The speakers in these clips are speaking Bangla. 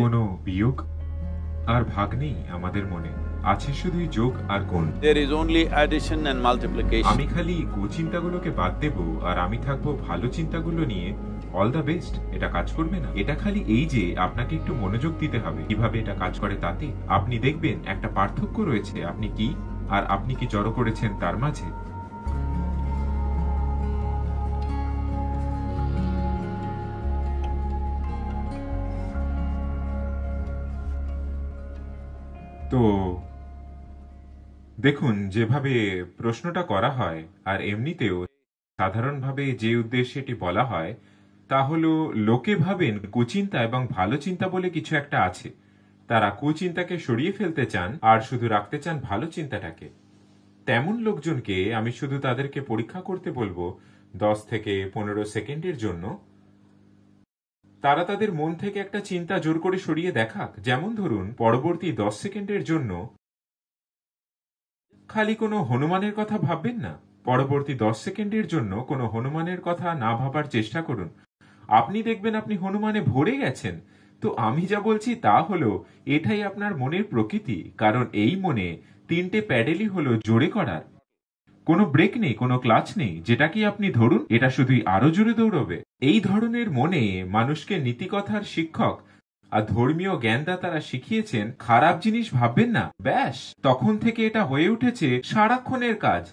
কোনো বিয়োগ আর ভাগ নেই আমাদের মনে আছে শুধুই যোগ আর কোন there is only addition and multiplication আমি খালি কুচিন্তাগুলোকে বাদ দেব আর আমি থাকবো ভালো চিন্তাগুলো নিয়ে অল দ্য বেস্ট এটা কাজ করবে না এটা খালি এই যে আপনাকে একটু মনোযোগ দিতে হবে কিভাবে এটা কাজ করে তাতে আপনি দেখবেন একটা পার্থক্য রয়েছে আপনি কি আর আপনি কি জড়ো করেছেন তার মাঝে তো দেখুন যেভাবে প্রশ্নটা করা হয় আর এমনিতেও সাধারণভাবে যে উদ্দেশ্যে এটি বলা হয় তা হল লোকে ভাবেন কুচিন্তা এবং ভালো চিন্তা বলে কিছু একটা আছে তারা কুচিন্তাকে সরিয়ে ফেলতে চান আর শুধু রাখতে চান ভালো চিন্তাটাকে তেমন লোকজনকে আমি শুধু তাদেরকে পরীক্ষা করতে বলবো দশ থেকে পনেরো সেকেন্ডের জন্য তারা তাদের মন থেকে একটা চিন্তা জোর করে সরিয়ে দেখাক যেমন ধরুন পরবর্তী দশ সেকেন্ডের জন্য খালি কোনো হনুমানের কথা ভাববেন না পরবর্তী দশ সেকেন্ডের জন্য কোনো হনুমানের কথা না ভাবার চেষ্টা করুন আপনি দেখবেন আপনি হনুমানে ভরে গেছেন তো আমি যা বলছি তা হলো এটাই আপনার মনের প্রকৃতি কারণ এই মনে তিনটে প্যাডেলই হলো জোরে করার কোনো ব্রেক নেই কোনো ক্লাচ নেই যেটা কি আপনি ধরুন এটা শুধুই আরো জোরে দৌড়বে এই ধরনের মনে মানুষকে নীতিকথার শিক্ষক আর ধর্মীয় জ্ঞানদাতারা শিখিয়েছেন খারাপ জিনিস ভাববেন না ব্যাস তখন থেকে এটা হয়ে উঠেছে সারাক্ষণের কাজ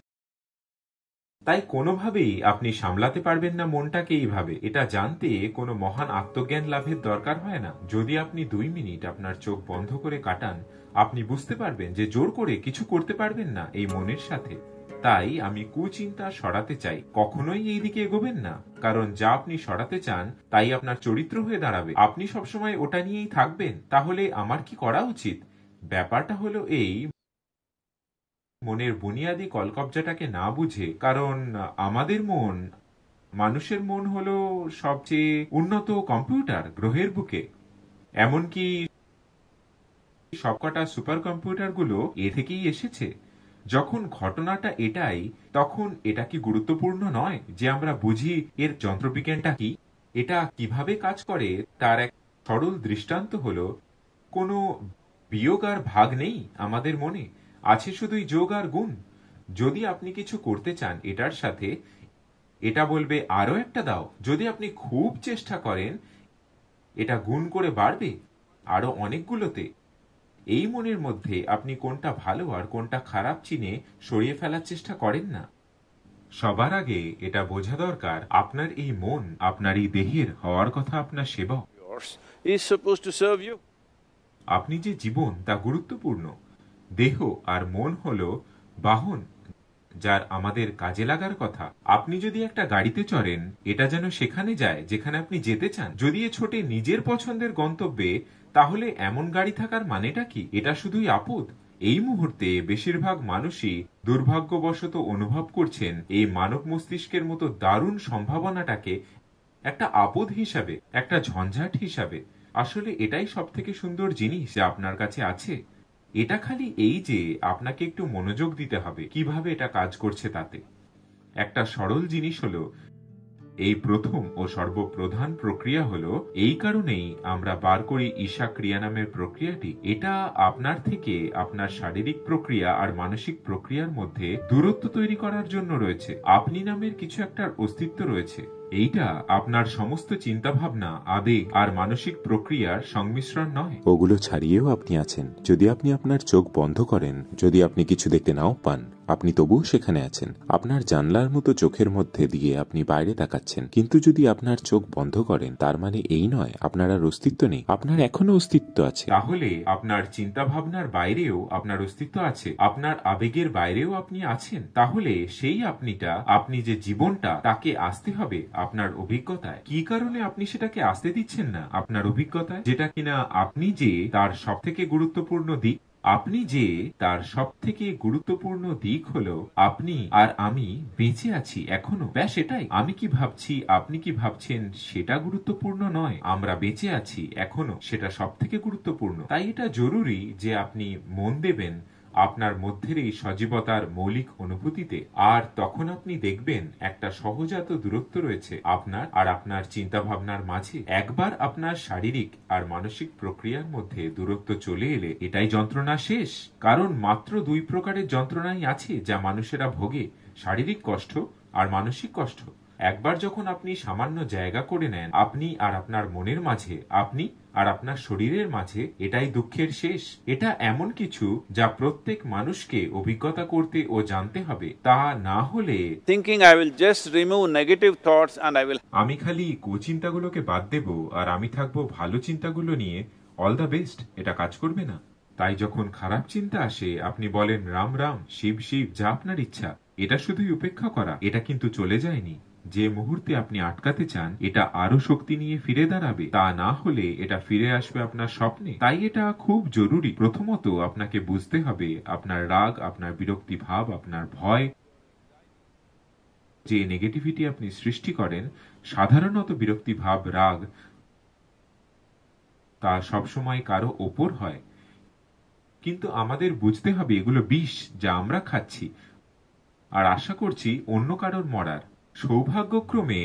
তাই কোনোভাবেই আপনি সামলাতে পারবেন না মনটাকে এইভাবে এটা জানতে কোনো মহান আত্মজ্ঞান লাভের দরকার হয় না যদি আপনি দুই মিনিট আপনার চোখ বন্ধ করে কাটান আপনি বুঝতে পারবেন যে জোর করে কিছু করতে পারবেন না এই মনের সাথে তাই আমি কুচিন্তা সরাতে চাই কখনোই এই দিকে এগোবেন না কারণ যা আপনি সরাতে চান তাই আপনার চরিত্র হয়ে দাঁড়াবে আপনি সবসময় ওটা নিয়েই থাকবেন তাহলে আমার কি করা উচিত ব্যাপারটা হলো এই মনের বুনিয়াদি কলকবজাটাকে না বুঝে কারণ আমাদের মন মানুষের মন হলো সবচেয়ে উন্নত কম্পিউটার গ্রহের বুকে এমনকি সবকটা সুপার কম্পিউটারগুলো এ থেকেই এসেছে যখন ঘটনাটা এটাই তখন এটা কি গুরুত্বপূর্ণ নয় যে আমরা বুঝি এর যন্ত্রবিজ্ঞানটা কি এটা কিভাবে কাজ করে তার এক সরল দৃষ্টান্ত হল কোনো বিয়োগ আর ভাগ নেই আমাদের মনে আছে শুধুই যোগ আর গুণ যদি আপনি কিছু করতে চান এটার সাথে এটা বলবে আরও একটা দাও যদি আপনি খুব চেষ্টা করেন এটা গুণ করে বাড়বে আরো অনেকগুলোতে এই মনের মধ্যে আপনি কোনটা ভালো আর কোনটা খারাপ চিনে সরিয়ে ফেলার চেষ্টা করেন না সবার আগে এটা বোঝা দরকার আপনার এই মন আপনার এই দেহের হওয়ার কথা আপনার সেবক আপনি যে জীবন তা গুরুত্বপূর্ণ দেহ আর মন হল বাহন যার আমাদের কাজে লাগার কথা আপনি যদি একটা গাড়িতে চড়েন এটা যেন সেখানে যায় যেখানে আপনি যেতে চান যদি এ ছোটে নিজের পছন্দের গন্তব্যে তাহলে এমন গাড়ি থাকার মানেটা কি এটা শুধুই আপদ এই মুহূর্তে বেশিরভাগ মানুষই দুর্ভাগ্যবশত অনুভব করছেন এই মানব মস্তিষ্কের মতো দারুণ সম্ভাবনাটাকে একটা আপদ হিসাবে একটা ঝঞ্ঝাট হিসাবে আসলে এটাই সব থেকে সুন্দর জিনিস যা আপনার কাছে আছে এটা খালি এই যে আপনাকে একটু মনোযোগ দিতে হবে কিভাবে এটা কাজ করছে তাতে একটা সরল জিনিস হলো এই প্রথম ও সর্বপ্রধান প্রক্রিয়া হলো এই কারণেই আমরা বার করি ঈশা ক্রিয়া নামের প্রক্রিয়াটি এটা আপনার থেকে আপনার শারীরিক প্রক্রিয়া আর মানসিক প্রক্রিয়ার মধ্যে দূরত্ব তৈরি করার জন্য রয়েছে আপনি নামের কিছু একটার অস্তিত্ব রয়েছে এইটা আপনার সমস্ত চিন্তাভাবনা আবেগ আর মানসিক প্রক্রিয়ার সংমিশ্রণ নয় ওগুলো ছাড়িয়েও আপনি আছেন যদি আপনি আপনার চোখ বন্ধ করেন যদি আপনি কিছু দেখতে নাও পান আপনি তবুও সেখানে আছেন আপনার জানলার মতো চোখের মধ্যে দিয়ে আপনি বাইরে তাকাচ্ছেন কিন্তু যদি আপনার চোখ বন্ধ করেন তার মানে এই নয় আপনার আর অস্তিত্ব নেই আপনার এখনো অস্তিত্ব আছে তাহলে আপনার চিন্তা ভাবনার বাইরেও আপনার অস্তিত্ব আছে আপনার আবেগের বাইরেও আপনি আছেন তাহলে সেই আপনিটা আপনি যে জীবনটা তাকে আসতে হবে আপনার অভিজ্ঞতায় কি কারণে আপনি সেটাকে আসতে দিচ্ছেন না আপনার অভিজ্ঞতায় যেটা কিনা আপনি যে তার সব থেকে গুরুত্বপূর্ণ দিক আপনি যে তার সব থেকে গুরুত্বপূর্ণ দিক হলো আপনি আর আমি বেঁচে আছি এখনো ব্যাস এটাই আমি কি ভাবছি আপনি কি ভাবছেন সেটা গুরুত্বপূর্ণ নয় আমরা বেঁচে আছি এখনো সেটা সব থেকে গুরুত্বপূর্ণ তাই এটা জরুরি যে আপনি মন দেবেন আপনার মধ্যের এই সজীবতার মৌলিক অনুভূতিতে আর তখন আপনি দেখবেন একটা সহজাত দূরত্ব রয়েছে আপনার আর আপনার চিন্তাভাবনার মাঝে একবার আপনার শারীরিক আর মানসিক প্রক্রিয়ার মধ্যে দূরত্ব চলে এলে এটাই যন্ত্রণা শেষ কারণ মাত্র দুই প্রকারের যন্ত্রণাই আছে যা মানুষেরা ভোগে শারীরিক কষ্ট আর মানসিক কষ্ট একবার যখন আপনি সামান্য জায়গা করে নেন আপনি আর আপনার মনের মাঝে আপনি আর আপনার শরীরের মাঝে এটাই দুঃখের শেষ এটা এমন কিছু যা প্রত্যেক মানুষকে অভিজ্ঞতা করতে ও জানতে হবে তা না হলে thinking I will just remove negative thoughts and I will আমি খালি কুচিন্তাগুলোকে বাদ দেব আর আমি থাকবো ভালো চিন্তাগুলো নিয়ে অল দা বেস্ট এটা কাজ করবে না তাই যখন খারাপ চিন্তা আসে আপনি বলেন রাম রাম শিব শিব যা আপনার ইচ্ছা এটা শুধুই উপেক্ষা করা এটা কিন্তু চলে যায়নি যে মুহূর্তে আপনি আটকাতে চান এটা আরো শক্তি নিয়ে ফিরে দাঁড়াবে তা না হলে এটা ফিরে আসবে আপনার স্বপ্নে তাই এটা খুব জরুরি প্রথমত আপনাকে বুঝতে হবে আপনার রাগ আপনার বিরক্তি ভাব আপনার ভয় যে নেগেটিভিটি আপনি সৃষ্টি করেন সাধারণত বিরক্তি ভাব রাগ তা সবসময় কারো ওপর হয় কিন্তু আমাদের বুঝতে হবে এগুলো বিষ যা আমরা খাচ্ছি আর আশা করছি অন্য কারোর মরার সৌভাগ্যক্রমে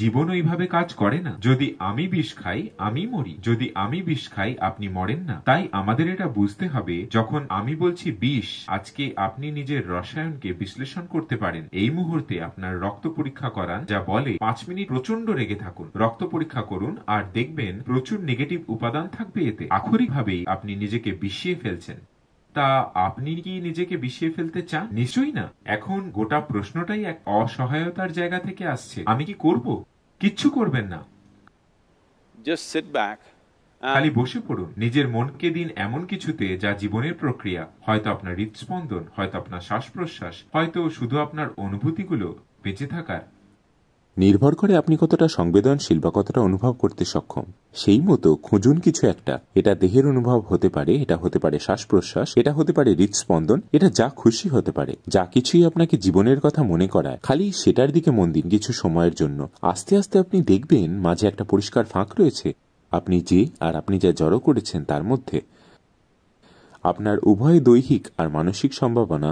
জীবন ওইভাবে কাজ করে না যদি আমি বিষ খাই আমি মরি যদি আমি বিষ খাই আপনি মরেন না তাই আমাদের এটা বুঝতে হবে যখন আমি বলছি বিষ আজকে আপনি নিজের রসায়নকে বিশ্লেষণ করতে পারেন এই মুহূর্তে আপনার রক্ত পরীক্ষা করান যা বলে পাঁচ মিনিট প্রচন্ড রেগে থাকুন রক্ত পরীক্ষা করুন আর দেখবেন প্রচুর নেগেটিভ উপাদান থাকবে এতে আক্ষরিক আপনি নিজেকে বিষিয়ে ফেলছেন তা আপনি কি নিজেকে বিষিয়ে ফেলতে চান নিশ্চয়ই না এখন গোটা প্রশ্নটাই এক অসহায়তার জায়গা থেকে আসছে আমি কি করব কিচ্ছু করবেন না খালি বসে পড়ুন নিজের মনকে দিন এমন কিছুতে যা জীবনের প্রক্রিয়া হয়তো আপনার হৃদস্পন্দন হয়তো আপনার শ্বাস প্রশ্বাস হয়তো শুধু আপনার অনুভূতিগুলো বেঁচে থাকার নির্ভর করে আপনি কতটা সংবেদনশীল বা কতটা অনুভব করতে সক্ষম সেই মতো খুঁজুন কিছু একটা এটা দেহের অনুভব হতে পারে এটা হতে পারে শ্বাস প্রশ্বাস এটা হতে পারে হৃদস্পন্দন এটা যা খুশি হতে পারে যা কিছুই আপনাকে জীবনের কথা মনে করায় খালি সেটার দিকে মন দিন কিছু সময়ের জন্য আস্তে আস্তে আপনি দেখবেন মাঝে একটা পরিষ্কার ফাঁক রয়েছে আপনি যে আর আপনি যা জড়ো করেছেন তার মধ্যে আপনার উভয় দৈহিক আর মানসিক সম্ভাবনা